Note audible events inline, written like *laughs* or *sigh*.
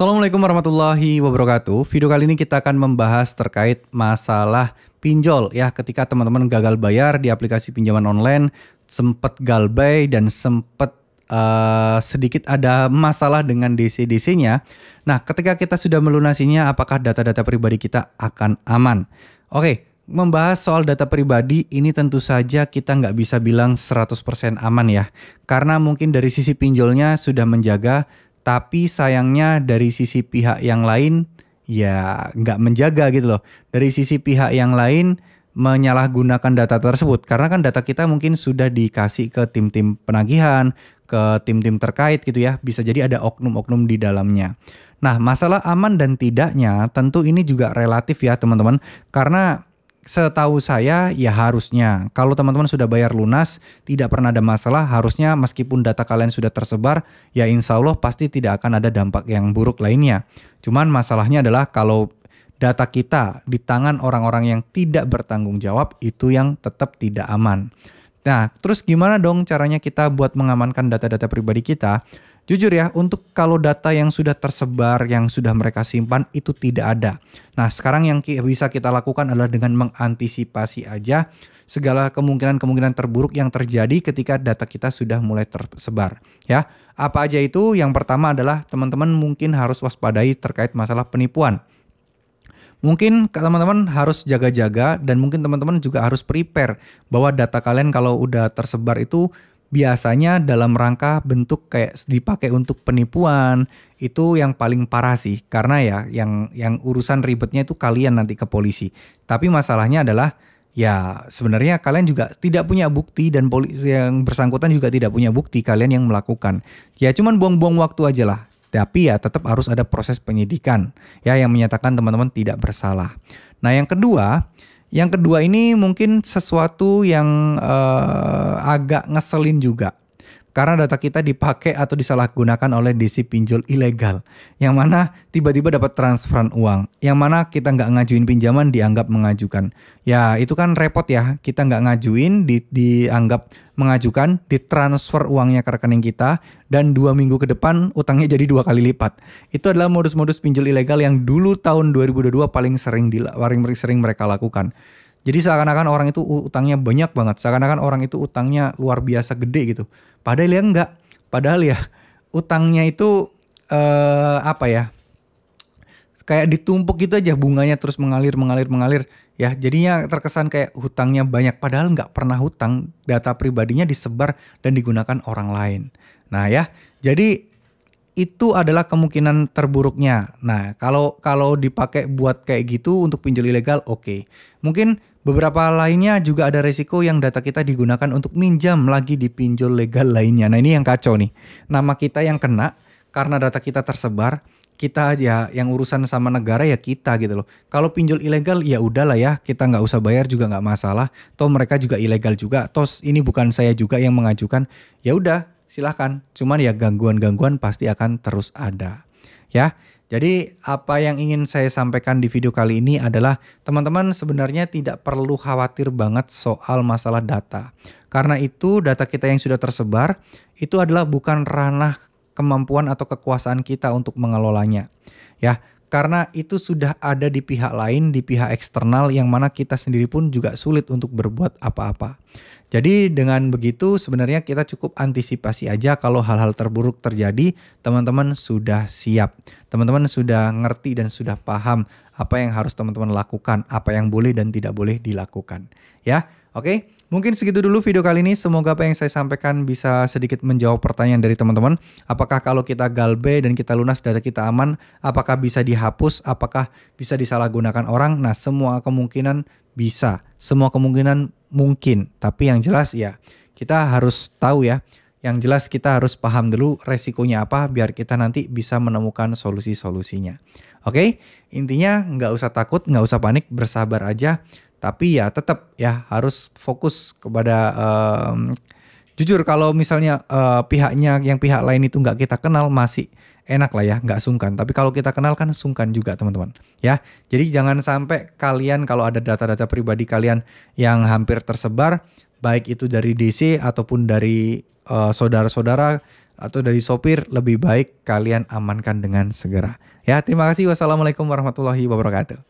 Assalamualaikum warahmatullahi wabarakatuh. Video kali ini kita akan membahas terkait masalah pinjol ya ketika teman-teman gagal bayar di aplikasi pinjaman online, sempat galbay dan sempat uh, eh, sedikit ada masalah dengan DC-DC-nya. Nah, ketika kita sudah melunasinya apakah data-data pribadi kita akan aman? Oke, membahas soal data pribadi ini tentu saja kita nggak bisa bilang 100% aman ya. Karena mungkin dari sisi pinjolnya sudah menjaga tapi sayangnya dari sisi pihak yang lain ya nggak menjaga gitu loh. Dari sisi pihak yang lain menyalahgunakan data tersebut karena kan data kita mungkin sudah dikasih ke tim-tim penagihan, ke tim-tim terkait gitu ya. Bisa jadi ada oknum-oknum di dalamnya. Nah, masalah aman dan tidaknya tentu ini juga relatif ya, teman-teman. Karena setahu saya ya harusnya kalau teman-teman sudah bayar lunas tidak pernah ada masalah harusnya meskipun data kalian sudah tersebar ya insya Allah pasti tidak akan ada dampak yang buruk lainnya cuman masalahnya adalah kalau data kita di tangan orang-orang yang tidak bertanggung jawab itu yang tetap tidak aman nah terus gimana dong caranya kita buat mengamankan data-data pribadi kita Jujur ya, untuk kalau data yang sudah tersebar, yang sudah mereka simpan itu tidak ada. Nah, sekarang yang bisa kita lakukan adalah dengan mengantisipasi aja segala kemungkinan-kemungkinan terburuk yang terjadi ketika data kita sudah mulai tersebar, ya. Apa aja itu? Yang pertama adalah teman-teman mungkin harus waspadai terkait masalah penipuan. Mungkin teman-teman harus jaga-jaga dan mungkin teman-teman juga harus prepare bahwa data kalian kalau udah tersebar itu biasanya dalam rangka bentuk kayak dipakai untuk penipuan itu yang paling parah sih karena ya yang yang urusan ribetnya itu kalian nanti ke polisi tapi masalahnya adalah ya sebenarnya kalian juga tidak punya bukti dan polisi yang bersangkutan juga tidak punya bukti kalian yang melakukan ya cuman buang-buang waktu aja lah tapi ya tetap harus ada proses penyidikan ya yang menyatakan teman-teman tidak bersalah nah yang kedua yang kedua ini mungkin sesuatu yang uh, agak ngeselin juga karena data kita dipakai atau disalahgunakan oleh DC pinjol ilegal, yang mana tiba-tiba dapat transferan uang, yang mana kita nggak ngajuin pinjaman dianggap mengajukan. Ya itu kan repot ya, kita nggak ngajuin di, dianggap mengajukan, ditransfer uangnya ke rekening kita, dan dua minggu ke depan utangnya jadi dua kali lipat. Itu adalah modus-modus pinjol ilegal yang dulu tahun 2022 paling sering, paling sering mereka lakukan. Jadi seakan-akan orang itu utangnya banyak banget, seakan-akan orang itu utangnya luar biasa gede gitu. Padahal ya enggak. Padahal ya *laughs* utangnya itu eh, apa ya? Kayak ditumpuk gitu aja bunganya terus mengalir mengalir mengalir ya. Jadinya terkesan kayak hutangnya banyak padahal nggak pernah hutang, data pribadinya disebar dan digunakan orang lain. Nah, ya. Jadi itu adalah kemungkinan terburuknya. Nah, kalau kalau dipakai buat kayak gitu untuk pinjol ilegal, oke. Okay. Mungkin Beberapa lainnya juga ada resiko yang data kita digunakan untuk minjam lagi di pinjol legal lainnya. Nah ini yang kacau nih. Nama kita yang kena karena data kita tersebar. Kita ya yang urusan sama negara ya kita gitu loh. Kalau pinjol ilegal ya udahlah ya kita nggak usah bayar juga nggak masalah. Toh mereka juga ilegal juga. Tos ini bukan saya juga yang mengajukan. Ya udah silahkan. Cuman ya gangguan-gangguan pasti akan terus ada ya. Jadi apa yang ingin saya sampaikan di video kali ini adalah teman-teman sebenarnya tidak perlu khawatir banget soal masalah data. Karena itu data kita yang sudah tersebar itu adalah bukan ranah kemampuan atau kekuasaan kita untuk mengelolanya. Ya, karena itu sudah ada di pihak lain, di pihak eksternal yang mana kita sendiri pun juga sulit untuk berbuat apa-apa. Jadi dengan begitu sebenarnya kita cukup antisipasi aja kalau hal-hal terburuk terjadi, teman-teman sudah siap. Teman-teman sudah ngerti dan sudah paham apa yang harus teman-teman lakukan, apa yang boleh dan tidak boleh dilakukan. Ya, oke. Okay? Mungkin segitu dulu video kali ini. Semoga apa yang saya sampaikan bisa sedikit menjawab pertanyaan dari teman-teman. Apakah kalau kita galbe dan kita lunas data kita aman, apakah bisa dihapus? Apakah bisa disalahgunakan orang? Nah, semua kemungkinan bisa. Semua kemungkinan mungkin. Tapi yang jelas ya, kita harus tahu ya. Yang jelas kita harus paham dulu resikonya apa biar kita nanti bisa menemukan solusi-solusinya. Oke, intinya nggak usah takut, nggak usah panik, bersabar aja tapi ya tetap ya harus fokus kepada um, jujur kalau misalnya uh, pihaknya yang pihak lain itu nggak kita kenal masih enak lah ya nggak sungkan tapi kalau kita kenal kan sungkan juga teman-teman ya jadi jangan sampai kalian kalau ada data-data pribadi kalian yang hampir tersebar baik itu dari DC ataupun dari eh, saudara-saudara atau dari sopir lebih baik kalian amankan dengan segera ya terima kasih wassalamualaikum warahmatullahi wabarakatuh